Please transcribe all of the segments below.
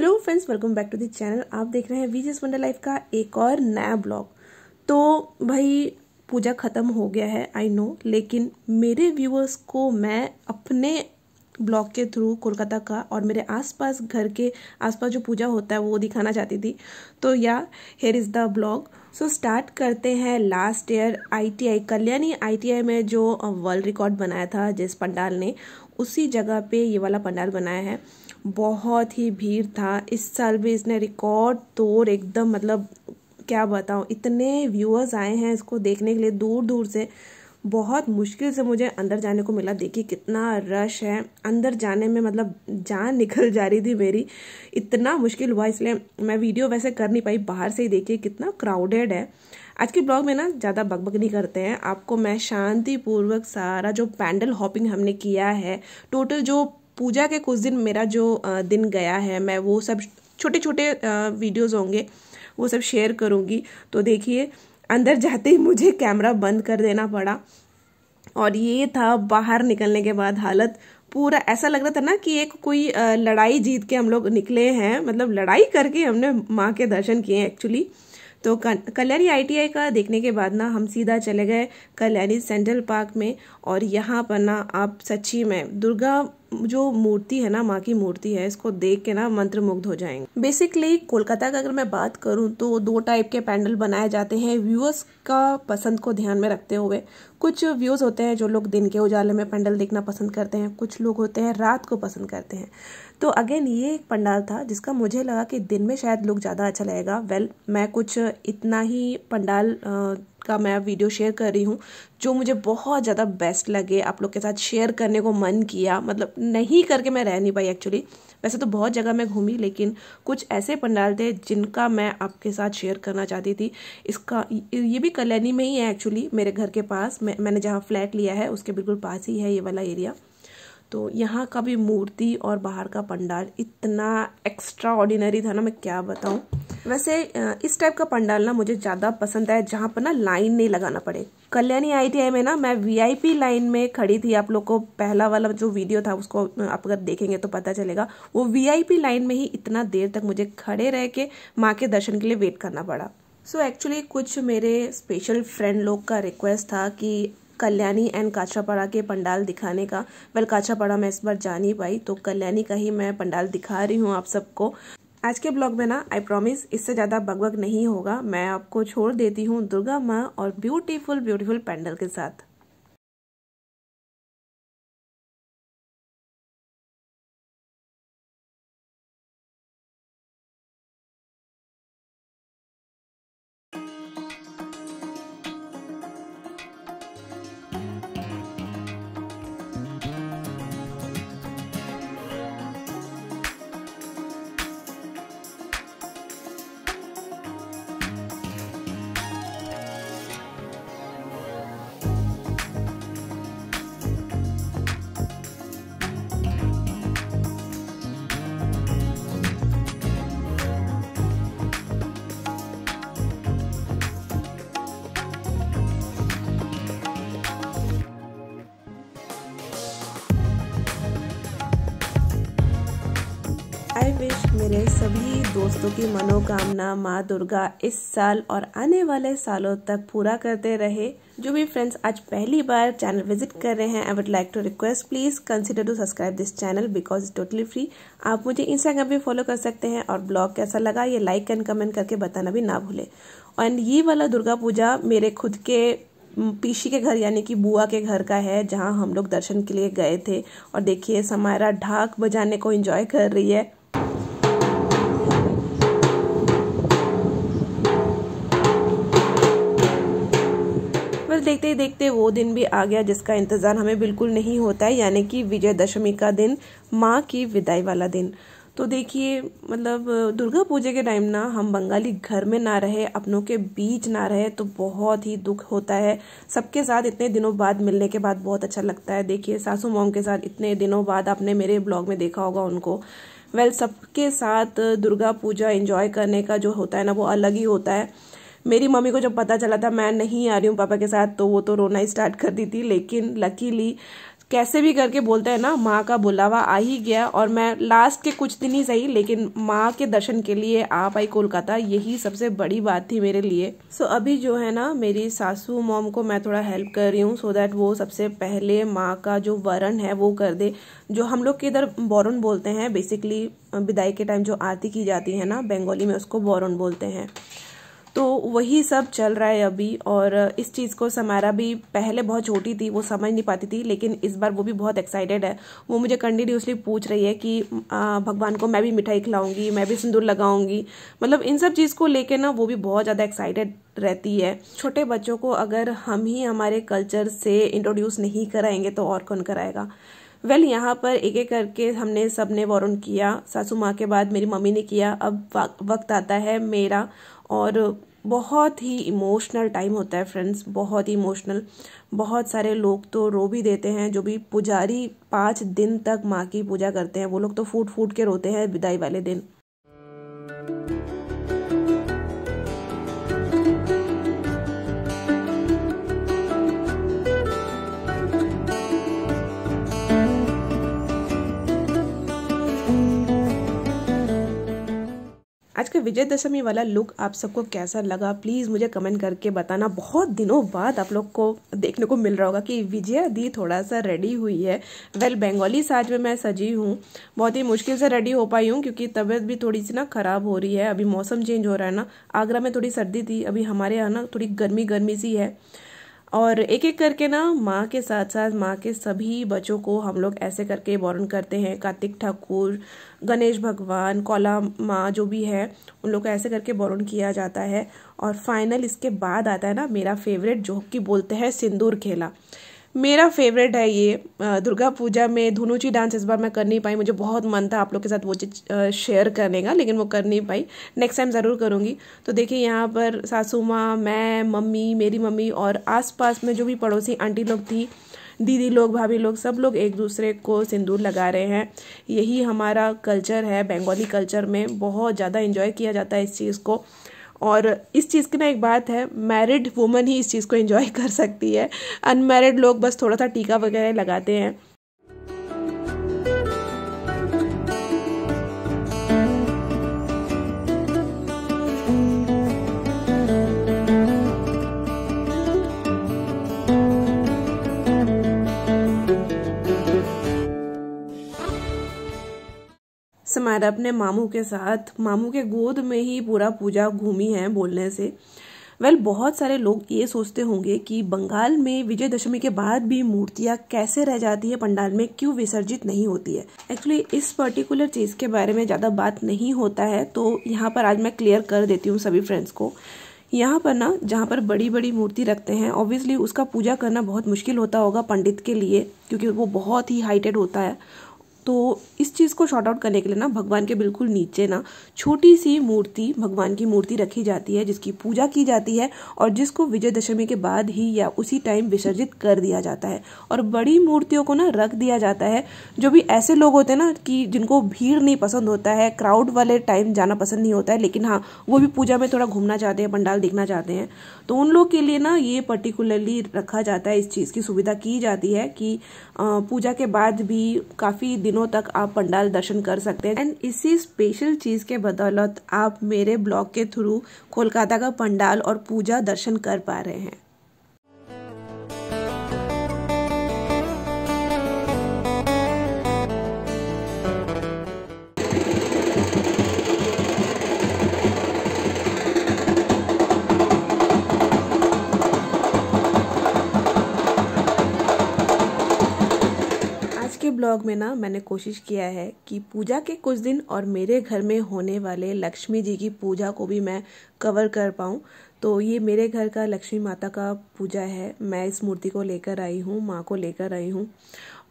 Hello friends welcome back to the channel आप देख रहे हैं वीजेस वंडर लाइफ का एक और नया ब्लॉग तो भाई पूजा ख़त्म हो गया है आई नो लेकिन मेरे व्यूअर्स को मैं अपने ब्लॉग के थ्रू कोलकाता का और मेरे आसपास घर के आसपास जो पूजा होता है वो दिखाना चाहती थी तो या here is the blog so start करते हैं last year ITI Kalyani ITI में जो वर्ल्ड uh, रिकॉर्ड बनाया था जिस पंडाल ने उसी जगह पे ये वाला पंडाल बनाया है बहुत ही भीड़ था इस साल भी इसने रिकॉर्ड तोड़ एकदम मतलब क्या बताऊँ इतने व्यूअर्स आए हैं इसको देखने के लिए दूर दूर से बहुत मुश्किल से मुझे अंदर जाने को मिला देखिए कितना रश है अंदर जाने में मतलब जान निकल जा रही थी मेरी इतना मुश्किल हुआ इसलिए मैं वीडियो वैसे कर नहीं पाई बाहर से ही देखिए कितना क्राउडेड है आज के ब्लॉग में ना ज़्यादा बकबक नहीं करते हैं आपको मैं शांतिपूर्वक सारा जो पैंडल हॉपिंग हमने किया है टोटल जो पूजा के कुछ दिन मेरा जो दिन गया है मैं वो सब छोटे छोटे वीडियोज़ होंगे वो सब शेयर करूँगी तो देखिए अंदर जाते ही मुझे कैमरा बंद कर देना पड़ा और ये था बाहर निकलने के बाद हालत पूरा ऐसा लग रहा था ना कि एक कोई लड़ाई जीत के हम लोग निकले हैं मतलब लड़ाई करके हमने माँ के दर्शन किए एक्चुअली तो कल्याणी आईटीआई का देखने के बाद ना हम सीधा चले गए कल्याणी सेंट्रल पार्क में और यहाँ पर ना आप सच्ची में दुर्गा जो मूर्ति है ना माँ की मूर्ति है इसको देख के ना मंत्रमुग्ध हो जाएंगे बेसिकली कोलकाता का अगर मैं बात करूँ तो दो टाइप के पैंडल बनाए जाते हैं व्यूअर्स का पसंद को ध्यान में रखते हुए कुछ व्यूअर्स होते हैं जो लोग दिन के उजाले में पैंडल देखना पसंद करते हैं कुछ लोग होते हैं रात को पसंद करते हैं तो अगेन ये एक पंडाल था जिसका मुझे लगा कि दिन में शायद लुक ज़्यादा अच्छा लगेगा वेल well, मैं कुछ इतना ही पंडाल आ, का मैं वीडियो शेयर कर रही हूँ जो मुझे बहुत ज़्यादा बेस्ट लगे आप लोग के साथ शेयर करने को मन किया मतलब नहीं करके मैं रह नहीं पाई एक्चुअली वैसे तो बहुत जगह मैं घूमी लेकिन कुछ ऐसे पंडाल थे जिनका मैं आपके साथ शेयर करना चाहती थी इसका ये भी कल्याणी में ही है एक्चुअली मेरे घर के पास मैं मैंने जहाँ फ्लैट लिया है उसके बिल्कुल पास ही है ये वाला एरिया तो यहाँ का भी मूर्ति और बाहर का पंडाल इतना एक्स्ट्रा ऑर्डिनरी था ना मैं क्या बताऊँ वैसे इस टाइप का पंडाल ना मुझे ज़्यादा पसंद है जहाँ पर ना लाइन नहीं लगाना पड़े कल्याणी आईटीआई में ना मैं वीआईपी लाइन में खड़ी थी आप लोग को पहला वाला जो वीडियो था उसको आप अगर देखेंगे तो पता चलेगा वो वीआईपी लाइन में ही इतना देर तक मुझे खड़े रह के माँ के दर्शन के लिए वेट करना पड़ा सो so एक्चुअली कुछ मेरे स्पेशल फ्रेंड लोग का रिक्वेस्ट था कि कल्याणी एंड काछापाड़ा के पंडाल दिखाने का वेल काछापाड़ा मैं इस बार जा नहीं पाई तो कल्याणी का ही मैं पंडाल दिखा रही हूँ आप सबको आज के ब्लॉग में ना आई प्रॉमिस इससे ज़्यादा बगबग नहीं होगा मैं आपको छोड़ देती हूँ दुर्गा माँ और ब्यूटीफुल ब्यूटीफुल पैंडल के साथ Thank you. दोस्तों की मनोकामना माँ दुर्गा इस साल और आने वाले सालों तक पूरा करते रहे जो भी फ्रेंड्स आज पहली बार चैनल विजिट कर रहे हैं I would like to request please consider to subscribe this channel because is totally free आप मुझे इंस्टाग्राम पे फॉलो कर सकते हैं और ब्लॉग कैसा लगा ये लाइक एंड कमेंट करके बताना भी ना भूले एंड ये वाला दुर्गा पूजा मेरे खुद के पीशी के घर यानी कि बुआ के घर का है जहाँ हम लोग दर्शन के लिए गए थे और देखिए समायरा ढाक बजाने को एंजॉय कर रही है देखते देखते वो दिन भी आ गया जिसका इंतज़ार हमें बिल्कुल नहीं होता है यानी कि विजयदशमी का दिन माँ की विदाई वाला दिन तो देखिए मतलब दुर्गा पूजा के टाइम ना हम बंगाली घर में ना रहे अपनों के बीच ना रहे तो बहुत ही दुख होता है सबके साथ इतने दिनों बाद मिलने के बाद बहुत अच्छा लगता है देखिए सासू मोम के साथ इतने दिनों बाद आपने मेरे ब्लॉग में देखा होगा उनको वेल सबके साथ दुर्गा पूजा एंजॉय करने का जो होता है ना वो अलग ही होता है मेरी मम्मी को जब पता चला था मैं नहीं आ रही हूँ पापा के साथ तो वो तो रोना ही स्टार्ट कर दी थी लेकिन लकीली कैसे भी करके बोलते हैं ना माँ का बुलावा आ ही गया और मैं लास्ट के कुछ दिन ही सही लेकिन माँ के दर्शन के लिए आ पाई कोलकाता यही सबसे बड़ी बात थी मेरे लिए सो so, अभी जो है ना मेरी सासू मॉम को मैं थोड़ा हेल्प कर रही हूँ सो दैट वो सबसे पहले माँ का जो वरण है वो कर दे जो हम लोग के इधर बोरन बोलते हैं बेसिकली विदाई के टाइम जो आरती की जाती है ना बंगाली में उसको बोरन बोलते हैं तो वही सब चल रहा है अभी और इस चीज़ को समारा भी पहले बहुत छोटी थी वो समझ नहीं पाती थी लेकिन इस बार वो भी बहुत एक्साइटेड है वो मुझे कंटिन्यूसली पूछ रही है कि भगवान को मैं भी मिठाई खिलाऊंगी मैं भी सिंदूर लगाऊंगी मतलब इन सब चीज़ को लेके ना वो भी बहुत ज़्यादा एक्साइटेड रहती है छोटे बच्चों को अगर हम ही हमारे कल्चर से इंट्रोड्यूस नहीं कराएंगे तो और कौन कराएगा वेल well, यहाँ पर एक एक करके हमने सब ने वॉरन किया सासू माँ के बाद मेरी मम्मी ने किया अब वक्त आता है मेरा और बहुत ही इमोशनल टाइम होता है फ्रेंड्स बहुत ही इमोशनल बहुत सारे लोग तो रो भी देते हैं जो भी पुजारी पाँच दिन तक माँ की पूजा करते हैं वो लोग तो फूट फूट के रोते हैं विदाई वाले दिन आज का विजयदशमी वाला लुक आप सबको कैसा लगा प्लीज़ मुझे कमेंट करके बताना बहुत दिनों बाद आप लोग को देखने को मिल रहा होगा कि विजया दी थोड़ा सा रेडी हुई है वेल well, बंगाली साज में मैं सजी हूँ बहुत ही मुश्किल से रेडी हो पाई हूँ क्योंकि तबीयत भी थोड़ी सी ना ख़राब हो रही है अभी मौसम चेंज हो रहा है ना आगरा में थोड़ी सर्दी थी अभी हमारे यहाँ ना थोड़ी गर्मी गर्मी सी है और एक एक करके ना माँ के साथ साथ माँ के सभी बच्चों को हम लोग ऐसे करके वर्ण करते हैं कार्तिक ठाकुर गणेश भगवान कौला माँ जो भी है उन लोग को ऐसे करके वर्ण किया जाता है और फाइनल इसके बाद आता है ना मेरा फेवरेट जो कि बोलते हैं सिंदूर खेला मेरा फेवरेट है ये दुर्गा पूजा में धुनुची डांस इस बार मैं कर नहीं पाई मुझे बहुत मन था आप लोग के साथ वो चीज़ शेयर करने का लेकिन वो कर नहीं पाई नेक्स्ट टाइम ज़रूर करूँगी तो देखिए यहाँ पर सासू माँ मैं मम्मी मेरी मम्मी और आसपास में जो भी पड़ोसी आंटी लोग थी दीदी लोग भाभी लोग सब लोग एक दूसरे को सिंदूर लगा रहे हैं यही हमारा कल्चर है बंगाली कल्चर में बहुत ज़्यादा इंजॉय किया जाता है इस चीज़ को और इस चीज़ की ना एक बात है मैरिड वुमन ही इस चीज़ को इन्जॉय कर सकती है अनमेरिड लोग बस थोड़ा सा टीका वगैरह लगाते हैं मैंने अपने मामू के साथ मामू के गोद में ही पूरा पूजा घूमी है बोलने से वेल well, बहुत सारे लोग ये सोचते होंगे कि बंगाल में विजयदशमी के बाद भी मूर्तियाँ कैसे रह जाती है पंडाल में क्यों विसर्जित नहीं होती है एक्चुअली इस पर्टिकुलर चीज़ के बारे में ज़्यादा बात नहीं होता है तो यहाँ पर आज मैं क्लियर कर देती हूँ सभी फ्रेंड्स को यहाँ पर ना जहाँ पर बड़ी बड़ी मूर्ति रखते हैं ऑब्वियसली उसका पूजा करना बहुत मुश्किल होता होगा पंडित के लिए क्योंकि वो बहुत ही हाइटेड होता है तो इस चीज़ को शॉर्ट आउट करने के लिए ना भगवान के बिल्कुल नीचे ना छोटी सी मूर्ति भगवान की मूर्ति रखी जाती है जिसकी पूजा की जाती है और जिसको विजयदशमी के बाद ही या उसी टाइम विसर्जित कर दिया जाता है और बड़ी मूर्तियों को ना रख दिया जाता है जो भी ऐसे लोग होते हैं ना कि जिनको भीड़ नहीं पसंद होता है क्राउड वाले टाइम जाना पसंद नहीं होता है लेकिन हाँ वो भी पूजा में थोड़ा घूमना चाहते हैं पंडाल देखना चाहते हैं तो उन लोग के लिए ना ये पर्टिकुलरली रखा जाता है इस चीज़ की सुविधा की जाती है कि पूजा के बाद भी काफ़ी दिनों तक आप पंडाल दर्शन कर सकते हैं एंड इसी स्पेशल चीज़ के बदौलत आप मेरे ब्लॉग के थ्रू कोलकाता का पंडाल और पूजा दर्शन कर पा रहे हैं ब्लॉग में ना मैंने कोशिश किया है कि पूजा के कुछ दिन और मेरे घर में होने वाले लक्ष्मी जी की पूजा को भी मैं कवर कर पाऊँ तो ये मेरे घर का लक्ष्मी माता का पूजा है मैं इस मूर्ति को लेकर आई हूँ माँ को लेकर आई हूँ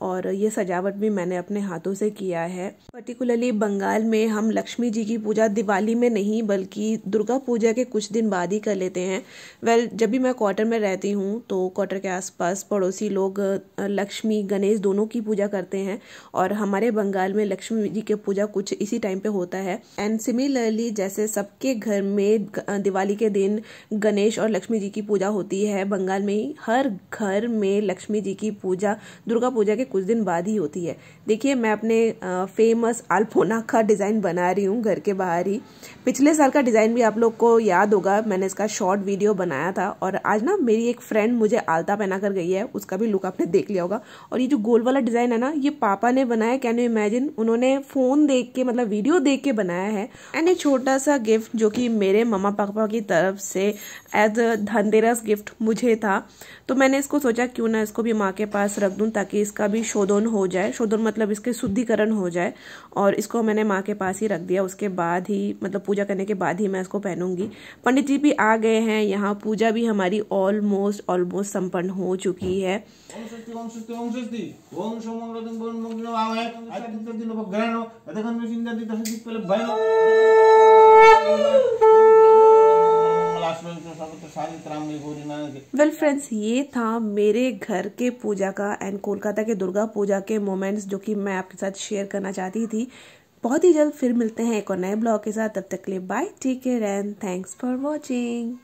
और ये सजावट भी मैंने अपने हाथों से किया है पर्टिकुलरली बंगाल में हम लक्ष्मी जी की पूजा दिवाली में नहीं बल्कि दुर्गा पूजा के कुछ दिन बाद ही कर लेते हैं वेल well, जब भी मैं क्वार्टर में रहती हूँ तो क्वार्टर के आसपास पड़ोसी लोग लक्ष्मी गणेश दोनों की पूजा करते हैं और हमारे बंगाल में लक्ष्मी जी की पूजा कुछ इसी टाइम पे होता है एंड सिमिलरली जैसे सबके घर में दिवाली के दिन गणेश और लक्ष्मी जी की पूजा होती है बंगाल में ही हर घर में लक्ष्मी जी की पूजा दुर्गा पूजा के कुछ दिन बाद ही होती है देखिए मैं अपने फेमस आलपोना का डिज़ाइन बना रही हूँ घर के बाहर ही पिछले साल का डिज़ाइन भी आप लोग को याद होगा मैंने इसका शॉर्ट वीडियो बनाया था और आज ना मेरी एक फ्रेंड मुझे आलता पहना कर गई है उसका भी लुक आपने देख लिया होगा और ये जो गोल वाला डिज़ाइन है ना ये पापा ने बनाया कैन यू इमेजिन उन्होंने फ़ोन देख के मतलब वीडियो देख के बनाया है एंड ये छोटा सा गिफ्ट जो कि मेरे मम्मा पापा की तरफ से एज धनतेरस गिफ्ट मुझे था तो मैंने इसको सोचा क्यों ना इसको भी माँ के पास रख दूँ ताकि इसका भी शोधन हो जाए शोधन मतलब इसके शुद्धिकरण हो जाए और इसको मैंने माँ के पास ही रख दिया उसके बाद ही मतलब पूजा करने के बाद ही मैं इसको पहनूंगी पंडित जी भी आ गए हैं यहाँ पूजा भी हमारी ऑलमोस्ट ऑलमोस्ट संपन्न हो चुकी है तो लास्ट में तो तो वेल well, फ्रेंड्स ये था मेरे घर के पूजा का एंड कोलकाता के दुर्गा पूजा के मोमेंट्स जो कि मैं आपके साथ शेयर करना चाहती थी बहुत ही जल्द फिर मिलते हैं एक और नए ब्लॉग के साथ तब तक के लिए bye take care and thanks for watching